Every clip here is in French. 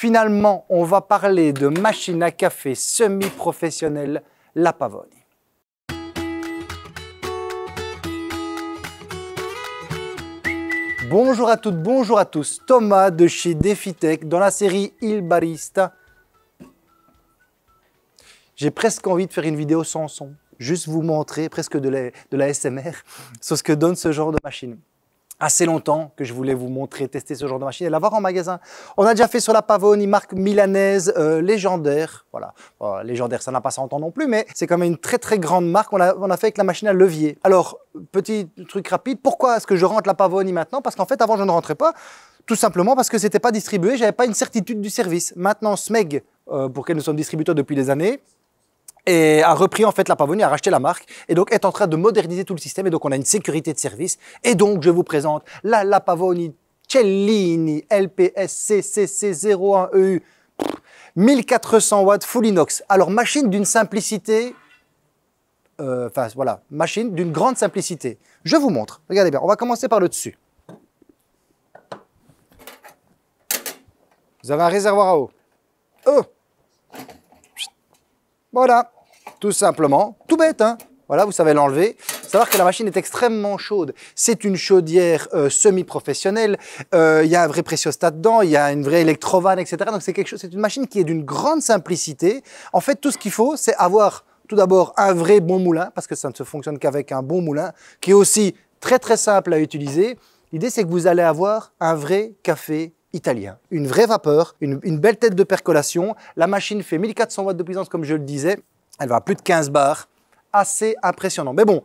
Finalement, on va parler de machine à café semi-professionnelle, la Pavoni. Bonjour à toutes, bonjour à tous. Thomas de chez Defitech dans la série Il Barista. J'ai presque envie de faire une vidéo sans son, juste vous montrer presque de la, de la SMR sur ce que donne ce genre de machine assez longtemps que je voulais vous montrer, tester ce genre de machine et l'avoir en magasin. On a déjà fait sur la Pavoni, marque milanaise euh, légendaire. Voilà, légendaire, ça n'a pas 100 ans non plus, mais c'est quand même une très très grande marque. On a, on a fait avec la machine à levier. Alors, petit truc rapide, pourquoi est-ce que je rentre la Pavoni maintenant Parce qu'en fait, avant, je ne rentrais pas. Tout simplement parce que c'était pas distribué, j'avais pas une certitude du service. Maintenant, Smeg, euh, pour lequel nous sommes distributeurs depuis des années, et a repris en fait la Pavoni, a racheté la marque et donc est en train de moderniser tout le système et donc on a une sécurité de service et donc je vous présente la Pavoni Cellini lpsccc 01 eu 1400 watts full inox. Alors machine d'une simplicité euh, enfin voilà, machine d'une grande simplicité. Je vous montre. Regardez bien, on va commencer par le dessus. Vous avez un réservoir à eau. Oh voilà, tout simplement, tout bête, hein voilà, vous savez l'enlever. Savoir que la machine est extrêmement chaude. C'est une chaudière euh, semi-professionnelle. Euh, il y a un vrai préciostat dedans, il y a une vraie électrovanne, etc. Donc c'est quelque chose, c'est une machine qui est d'une grande simplicité. En fait, tout ce qu'il faut, c'est avoir tout d'abord un vrai bon moulin, parce que ça ne se fonctionne qu'avec un bon moulin, qui est aussi très très simple à utiliser. L'idée, c'est que vous allez avoir un vrai café italien. Une vraie vapeur, une, belle tête de percolation. La machine fait 1400 watts de puissance, comme je le disais. Elle va à plus de 15 bars. Assez impressionnant. Mais bon,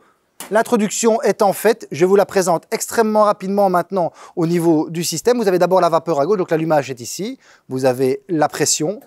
L'introduction est en fait, je vous la présente extrêmement rapidement maintenant au niveau du système. Vous avez d'abord la vapeur à gauche, donc l'allumage est ici. Vous avez la pression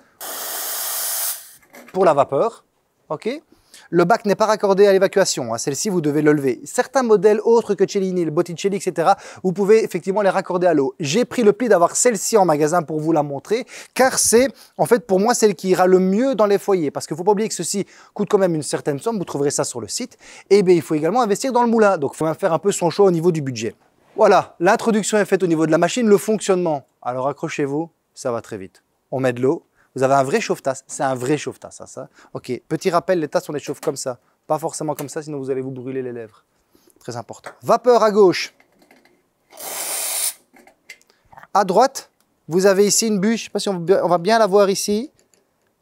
pour la vapeur. ok le bac n'est pas raccordé à l'évacuation, hein, celle-ci vous devez le lever. Certains modèles autres que Cellini, le Botticelli, etc., vous pouvez effectivement les raccorder à l'eau. J'ai pris le pli d'avoir celle-ci en magasin pour vous la montrer, car c'est, en fait, pour moi, celle qui ira le mieux dans les foyers. Parce qu'il ne faut pas oublier que ceci coûte quand même une certaine somme, vous trouverez ça sur le site. Et bien, il faut également investir dans le moulin, donc il faut faire un peu son choix au niveau du budget. Voilà, l'introduction est faite au niveau de la machine, le fonctionnement. Alors accrochez-vous, ça va très vite. On met de l'eau, vous avez un vrai chauffe-tasse. C'est un vrai chauffe-tasse, ça, hein, ça. Ok, petit rappel, les tasses, on les chauffe comme ça. Pas forcément comme ça, sinon vous allez vous brûler les lèvres. Très important. Vapeur à gauche. À droite, vous avez ici une bûche. Je ne sais pas si on va bien la voir ici.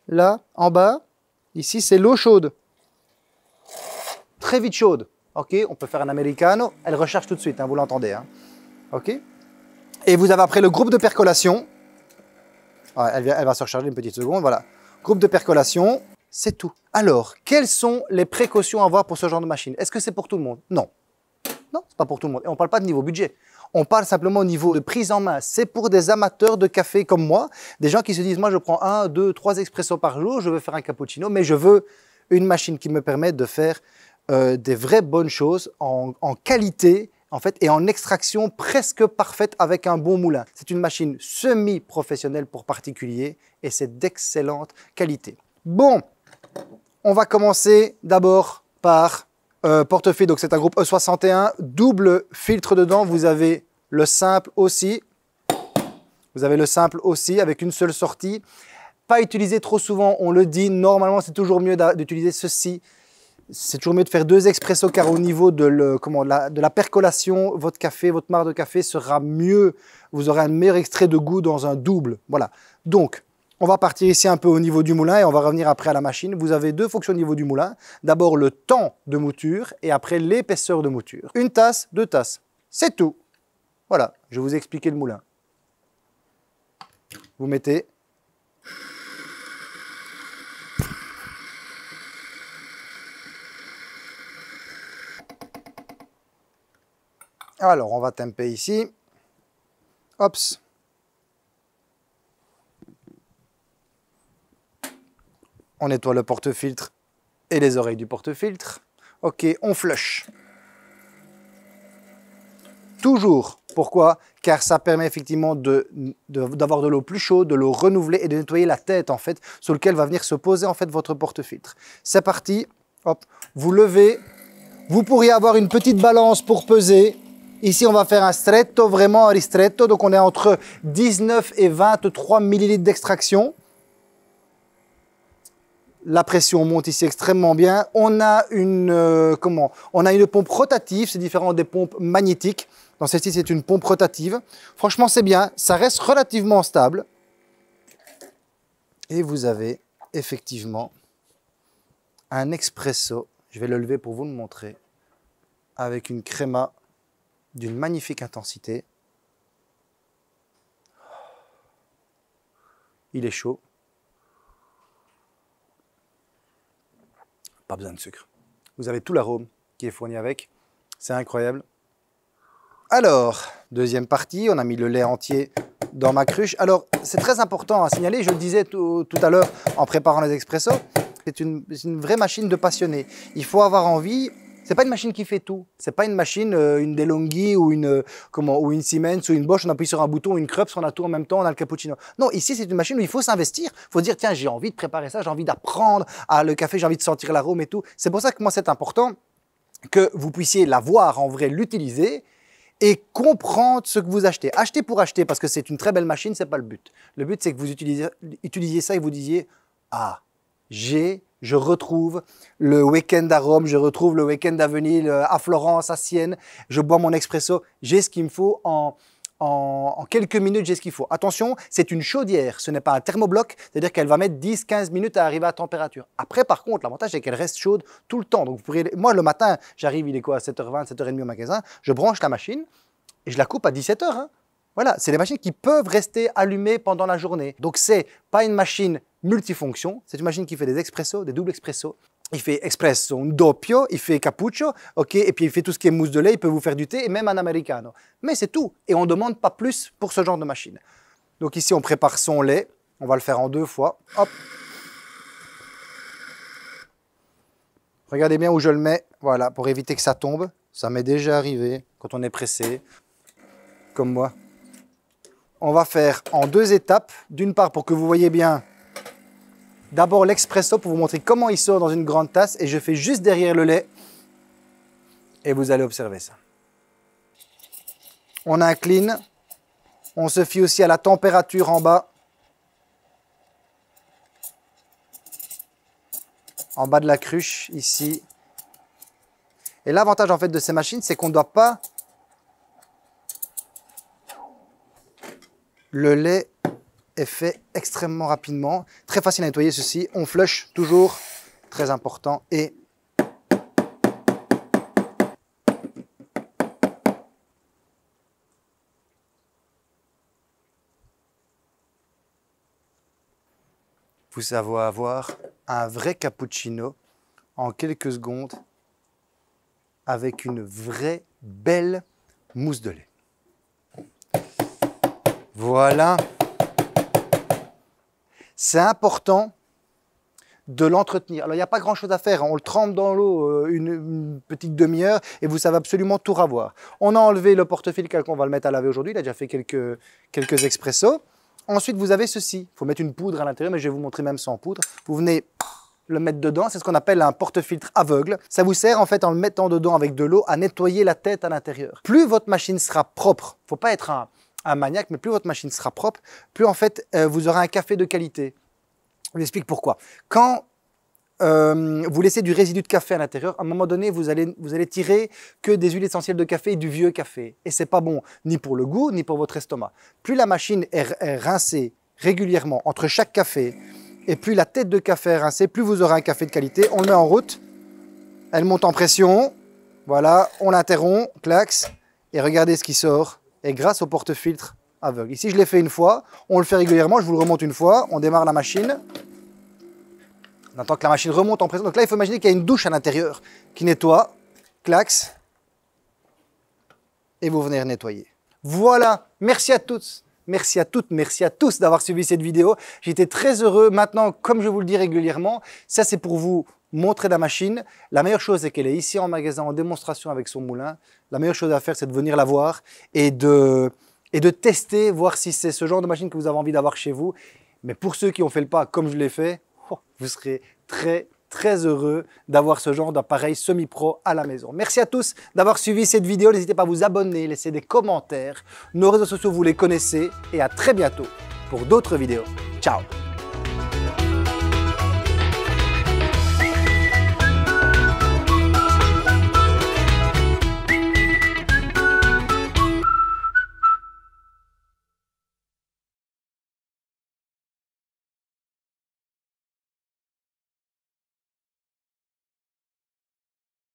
Là, en bas. Ici, c'est l'eau chaude. Très vite chaude. Ok, on peut faire un americano. Elle recharge tout de suite, hein, vous l'entendez. Hein. Ok. Et vous avez après le groupe de percolation elle, va se recharger une petite seconde, voilà. Groupe de percolation, c'est tout. Alors, quelles sont les précautions à avoir pour ce genre de machine Est-ce que c'est pour tout le monde Non. Non, c'est pas pour tout le monde. Et on parle pas de niveau budget. On parle simplement au niveau de prise en main. C'est pour des amateurs de café comme moi, des gens qui se disent, moi je prends un, deux, trois expressos par jour, je veux faire un cappuccino, mais je veux une machine qui me permette de faire euh, des vraies bonnes choses en qualité en fait, et en extraction presque parfaite avec un bon moulin. C'est une machine semi-professionnelle pour particulier et c'est d'excellente qualité. Bon, on va commencer d'abord par euh, portefeuille. Donc c'est un groupe E61, double filtre dedans. Vous avez le simple aussi. Vous avez le simple aussi avec une seule sortie. Pas utilisé trop souvent, on le dit. Normalement, c'est toujours mieux d'utiliser ceci c'est toujours mieux de faire deux expresso car au niveau de, la, percolation, votre café, votre marc de café sera mieux. Vous aurez un meilleur extrait de goût dans un double. Voilà. Donc, on va partir ici un peu au niveau du moulin et on va revenir après à la machine. Vous avez deux fonctions au niveau du moulin. D'abord le temps de mouture et après l'épaisseur de mouture. Une tasse, deux tasses. C'est tout. Voilà, je vous ai expliqué le moulin. Vous mettez Alors, on va temper ici. Ops On nettoie le porte-filtre et les oreilles du porte-filtre. Ok, on flush. Toujours. Pourquoi Car ça permet effectivement d'avoir de, l'eau plus chaude, de l'eau renouvelée et de nettoyer la tête en fait, sur lequel va venir se poser en fait votre porte-filtre. C'est parti. vous levez. Vous pourriez avoir une petite balance pour peser Ici, on va faire un stretto, vraiment un ristretto. Donc, on est entre 19 et 23 millilitres d'extraction. La pression monte ici extrêmement bien. On a une, euh, comment on a une pompe rotative, c'est différent des pompes magnétiques. Dans celle-ci, c'est une pompe rotative. Franchement, c'est bien. Ça reste relativement stable. Et vous avez effectivement un expresso. Je vais le lever pour vous le montrer. Avec une créma d'une magnifique intensité. Il est chaud. Pas besoin de sucre. Vous avez tout l'arôme qui est fourni avec. C'est incroyable. Alors, deuxième partie, on a mis le lait entier dans ma cruche. Alors, c'est très important à signaler, je le disais tout, à l'heure en préparant les expressos, c'est une, vraie machine de passionné. Il faut avoir envie, c'est pas une machine qui fait tout. C'est pas une machine, euh, une DeLonghi ou une, euh, comment, ou une Siemens ou une Bosch, on appuie sur un bouton, une Krups, on a tout en même temps, on a le cappuccino. Non, ici, c'est une machine où il faut s'investir. Il faut dire, tiens, j'ai envie de préparer ça, j'ai envie d'apprendre à le café, j'ai envie de sentir l'arôme et tout. C'est pour ça que moi, c'est important que vous puissiez la voir en vrai, l'utiliser et comprendre ce que vous achetez. Acheter pour acheter, parce que c'est une très belle machine, c'est pas le but. Le but, c'est que vous utilisiez ça et vous disiez, ah, j'ai je retrouve le week-end à Rome, je retrouve le week-end à Venise, euh, à Florence, à Sienne, je bois mon expresso, j'ai ce qu'il me faut en, quelques minutes, j'ai ce qu'il faut. Attention, c'est une chaudière, ce n'est pas un thermobloc, c'est-à-dire qu'elle va mettre 10-15 minutes à arriver à température. Après, par contre, l'avantage, c'est qu'elle reste chaude tout le temps. Donc, vous moi, le matin, j'arrive, il est quoi, 7h20, 7h30 au magasin, je branche la machine et je la coupe à 17h. Hein. Voilà, c'est des machines qui peuvent rester allumées pendant la journée. Donc, c'est pas une machine multifonction. C'est une machine qui fait des expressos, des doubles expressos. Il fait expresso, un doppio, il fait cappuccio, ok, et puis il fait tout ce qui est mousse de lait, il peut vous faire du thé et même un americano. Mais c'est tout, et on ne demande pas plus pour ce genre de machine. Donc ici, on prépare son lait, on va le faire en deux fois, hop. Regardez bien où je le mets, voilà, pour éviter que ça tombe. Ça m'est déjà arrivé quand on est pressé, comme moi. On va faire en deux étapes, d'une part pour que vous voyez bien D'abord l'expresso pour vous montrer comment il sort dans une grande tasse et je fais juste derrière le lait et vous allez observer ça. On incline, on se fie aussi à la température en bas. En bas de la cruche, ici. Et l'avantage en fait de ces machines, c'est qu'on ne doit pas le lait est fait extrêmement rapidement. Très facile à nettoyer ceci. On flush toujours, très important. Et vous savez avoir un vrai cappuccino en quelques secondes avec une vraie belle mousse de lait. Voilà c'est important de l'entretenir. Alors, il n'y a pas grand-chose à faire. Hein. On le trempe dans l'eau euh, une, petite demi-heure et vous savez absolument tout ravoir. On a enlevé le porte-filtre on va le mettre à laver aujourd'hui. Il a déjà fait quelques, quelques expressos. Ensuite, vous avez ceci. Il faut mettre une poudre à l'intérieur, mais je vais vous montrer même sans poudre. Vous venez le mettre dedans. C'est ce qu'on appelle un porte-filtre aveugle. Ça vous sert en fait en le mettant dedans avec de l'eau à nettoyer la tête à l'intérieur. Plus votre machine sera propre, il faut pas être un, un mais plus votre machine sera propre, plus en fait euh, vous aurez un café de qualité. Je vous explique pourquoi. Quand euh, vous laissez du résidu de café à l'intérieur, à un moment donné, vous allez, vous allez tirer que des huiles essentielles de café et du vieux café. Et c'est pas bon, ni pour le goût, ni pour votre estomac. Plus la machine est, rincée régulièrement entre chaque café, et plus la tête de café est rincée, plus vous aurez un café de qualité. On est met en route, elle monte en pression, voilà, on l'interrompt, clax, et regardez ce qui sort et grâce au porte-filtre aveugle. Ici, je l'ai fait une fois, on le fait régulièrement, je vous le remonte une fois, on démarre la machine, on attend que la machine remonte en présence. Donc là, il faut imaginer qu'il y a une douche à l'intérieur qui nettoie, clax, et vous venez nettoyer. Voilà, merci à tous Merci à toutes, merci à tous d'avoir suivi cette vidéo. J'étais très heureux. Maintenant, comme je vous le dis régulièrement, ça c'est pour vous montrer la machine. La meilleure chose, c'est qu'elle est ici en magasin, en démonstration avec son moulin. La meilleure chose à faire, c'est de venir la voir et de, et de tester, voir si c'est ce genre de machine que vous avez envie d'avoir chez vous. Mais pour ceux qui ont fait le pas, comme je l'ai fait, oh, vous serez très très heureux d'avoir ce genre d'appareil semi-pro à la maison. Merci à tous d'avoir suivi cette vidéo. N'hésitez pas à vous abonner, laisser des commentaires. Nos réseaux sociaux, vous les connaissez. Et à très bientôt pour d'autres vidéos. Ciao